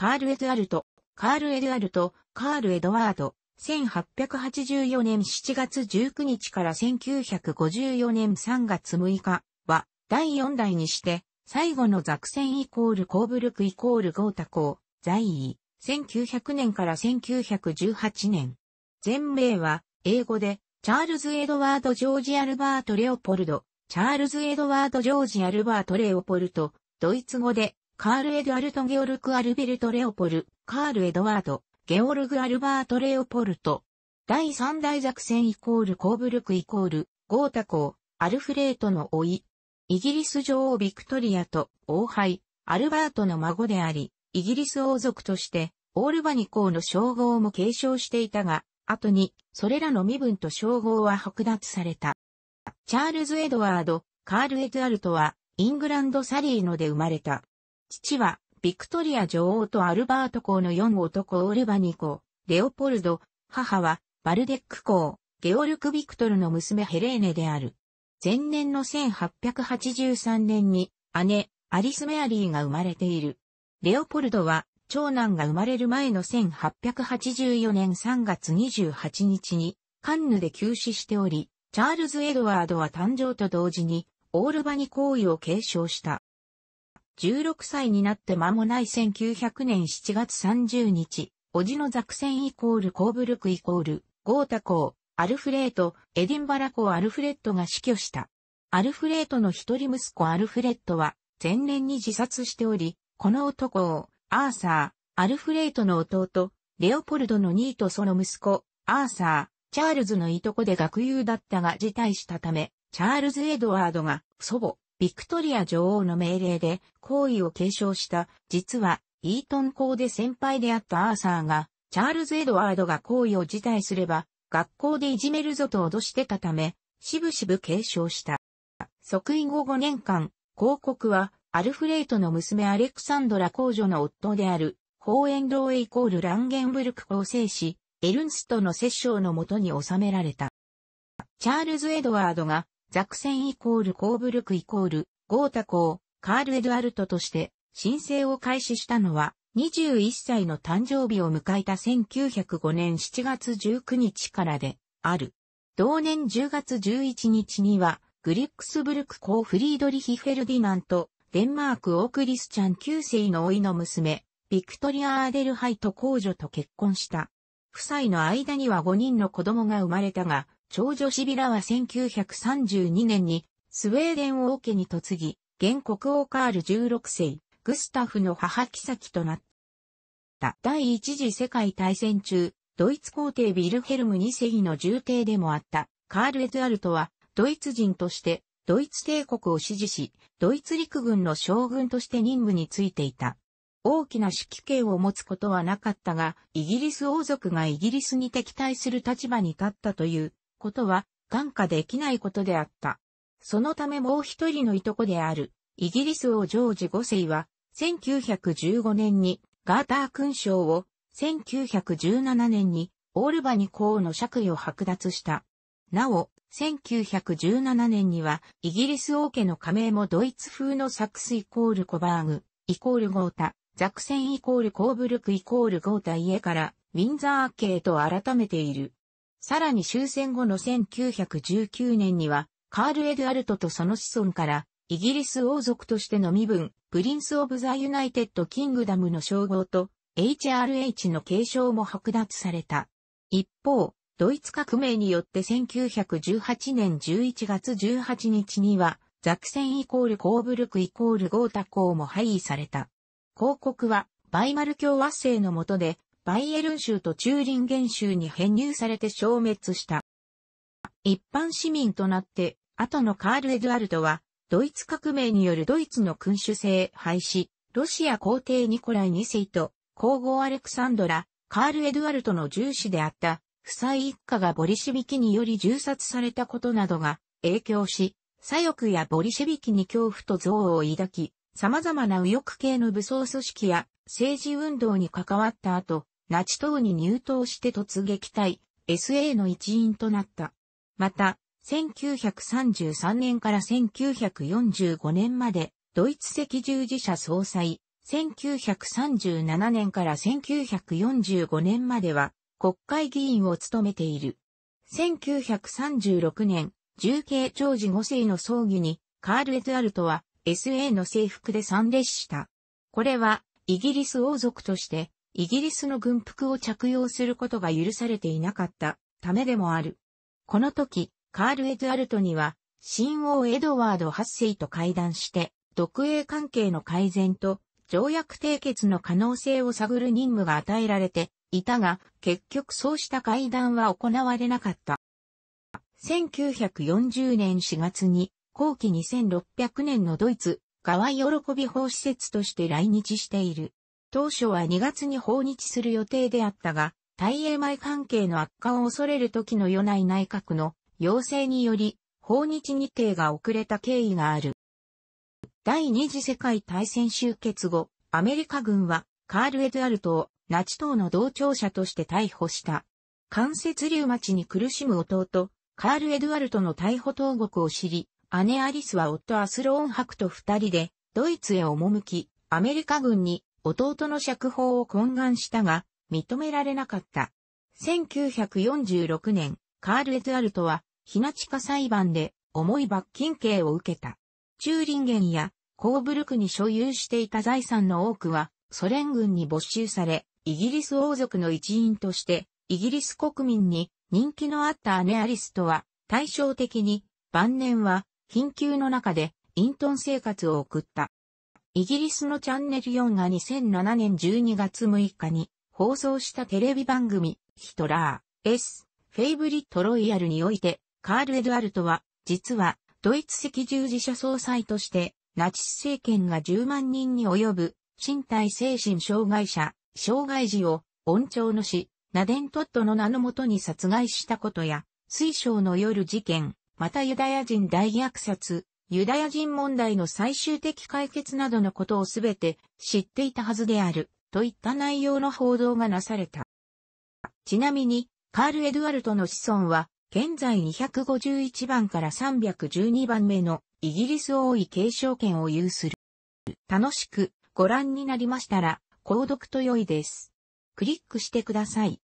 カール・エドアルト、カール・エドアルト、カール・エドワード、1884年7月19日から1954年3月6日は、第4代にして、最後のザクセンイコールコーブルクイコールゴータ公、在位、1900年から1918年。全名は、英語で、チャールズ・エドワード・ジョージ・アルバート・レオポルド、チャールズ・エドワード・ジョージ・アルバート・レオポルト、ドイツ語で、カール・エドアルト・ゲオルク・アルベルト・レオポル、カール・エドワード、ゲオルグ・アルバート・レオポルト。第三大作戦イコールコーブルクイコール、ゴータ公、アルフレートの老い。イギリス女王ビクトリアと王廃、アルバートの孫であり、イギリス王族として、オールバニ公の称号も継承していたが、後に、それらの身分と称号は剥奪された。チャールズ・エドワード、カール・エドアルトは、イングランド・サリーノで生まれた。父は、ビクトリア女王とアルバート公の四男オルバニ公、レオポルド、母は、バルデック公、ゲオルク・ビクトルの娘ヘレーネである。前年の1883年に、姉、アリス・メアリーが生まれている。レオポルドは、長男が生まれる前の1884年3月28日に、カンヌで急死しており、チャールズ・エドワードは誕生と同時に、オールバニ行為を継承した。16歳になって間もない1900年7月30日、おじのザクセンイコールコーブルクイコール、ゴータ公、アルフレート、エディンバラ公アルフレッドが死去した。アルフレートの一人息子アルフレッドは、前年に自殺しており、この男を、アーサー、アルフレートの弟、レオポルドの兄とその息子、アーサー、チャールズのいとこで学友だったが辞退したため、チャールズ・エドワードが祖母、ビクトリア女王の命令で行為を継承した、実は、イートン校で先輩であったアーサーが、チャールズ・エドワードが行為を辞退すれば、学校でいじめるぞと脅してたため、しぶしぶ継承した。即位後5年間、広告は、アルフレートの娘アレクサンドラ公女の夫である、ホーエンローエイコール・ランゲンブルク構成し、エルンストの摂政のもとに収められた。チャールズ・エドワードがザクセンイコールコーブルクイコール、ゴータコー、カール・エドアルトとして申請を開始したのは、21歳の誕生日を迎えた1905年7月19日からで、ある。同年10月11日には、グリックスブルクコー・フリードリヒ・フェルディナント、デンマーク・オークリスチャン9世のいの娘、ビクトリア・アーデルハイト公女と結婚した。夫妻の間には5人の子供が生まれたが、長女シビラは1932年にスウェーデン王家に嫁ぎ、原国王カール16世、グスタフの母妃となった。第一次世界大戦中、ドイツ皇帝ビルヘルム2世の重帝でもあったカール・エドアルトは、ドイツ人としてドイツ帝国を支持し、ドイツ陸軍の将軍として任務についていた。大きな指揮権を持つことはなかったが、イギリス王族がイギリスに敵対する立場に立ったということは眼下できないことであった。そのためもう一人のいとこである、イギリス王ジョージ5世は、1915年にガーター勲章を、1917年にオールバニ公の爵位を剥奪した。なお、1917年には、イギリス王家の加盟もドイツ風のサックスイコールコバーグ、イコールゴータ、ザクセンイコールコーブルクイコールゴータ家から、ウィンザー家へと改めている。さらに終戦後の1919年には、カール・エドゥアルトとその子孫から、イギリス王族としての身分、プリンス・オブ・ザ・ユナイテッド・キングダムの称号と、HRH の継承も剥奪された。一方、ドイツ革命によって1918年11月18日には、ザクセンイコールコーブルクイコールゴータ校も廃位された。広告は、バイマル共和制の下で、バイエルン州とチューリンゲン州に編入されて消滅した。一般市民となって、後のカール・エドワルドは、ドイツ革命によるドイツの君主制廃止、ロシア皇帝ニコライ2世と皇后アレクサンドラ、カール・エドワルトの重視であった、夫妻一家がボリシビキにより銃殺されたことなどが影響し、左翼やボリシビキに恐怖と憎悪を抱き、様々な右翼系の武装組織や政治運動に関わった後、ナチ党に入党して突撃隊 SA の一員となった。また、1933年から1945年まで、ドイツ赤十字社総裁、1937年から1945年までは、国会議員を務めている。1936年、重慶長寿五世の葬儀に、カール・エドアルトは SA の制服で参列した。これは、イギリス王族として、イギリスの軍服を着用することが許されていなかったためでもある。この時、カール・エドゥアルトには、新王エドワード8世と会談して、独営関係の改善と条約締結の可能性を探る任務が与えられていたが、結局そうした会談は行われなかった。1940年4月に、後期2600年のドイツ、合喜び法施設として来日している。当初は2月に訪日する予定であったが、大英米関係の悪化を恐れる時の与内内閣の要請により、訪日日程が遅れた経緯がある。第二次世界大戦終結後、アメリカ軍はカール・エドゥアルトをナチ党の同調者として逮捕した。関節リウマチに苦しむ弟、カール・エドゥアルトの逮捕投獄を知り、姉アリスは夫アスローン博と二人でドイツへ赴き、アメリカ軍に弟の釈放を懇願したが、認められなかった。1946年、カール・エドアルトは、ひなちか裁判で重い罰金刑を受けた。チューリンゲンやコーブルクに所有していた財産の多くはソ連軍に没収され、イギリス王族の一員として、イギリス国民に人気のあった姉アリスとは対照的に晩年は貧窮の中で隠遁生活を送った。イギリスのチャンネル4が2007年12月6日に放送したテレビ番組、ヒトラー、S、フェイブリットロイヤルにおいて、カール・エドアルトは、実は、ドイツ赤十字社総裁として、ナチス政権が10万人に及ぶ、身体精神障害者、障害児を、温調の死、ナデントットの名のもとに殺害したことや、水晶の夜事件、またユダヤ人大虐殺、ユダヤ人問題の最終的解決などのことをすべて知っていたはずである、といった内容の報道がなされた。ちなみに、カール・エドワルトの子孫は、現在251番から312番目のイギリス王位継承権を有する。楽しくご覧になりましたら、購読と良いです。クリックしてください。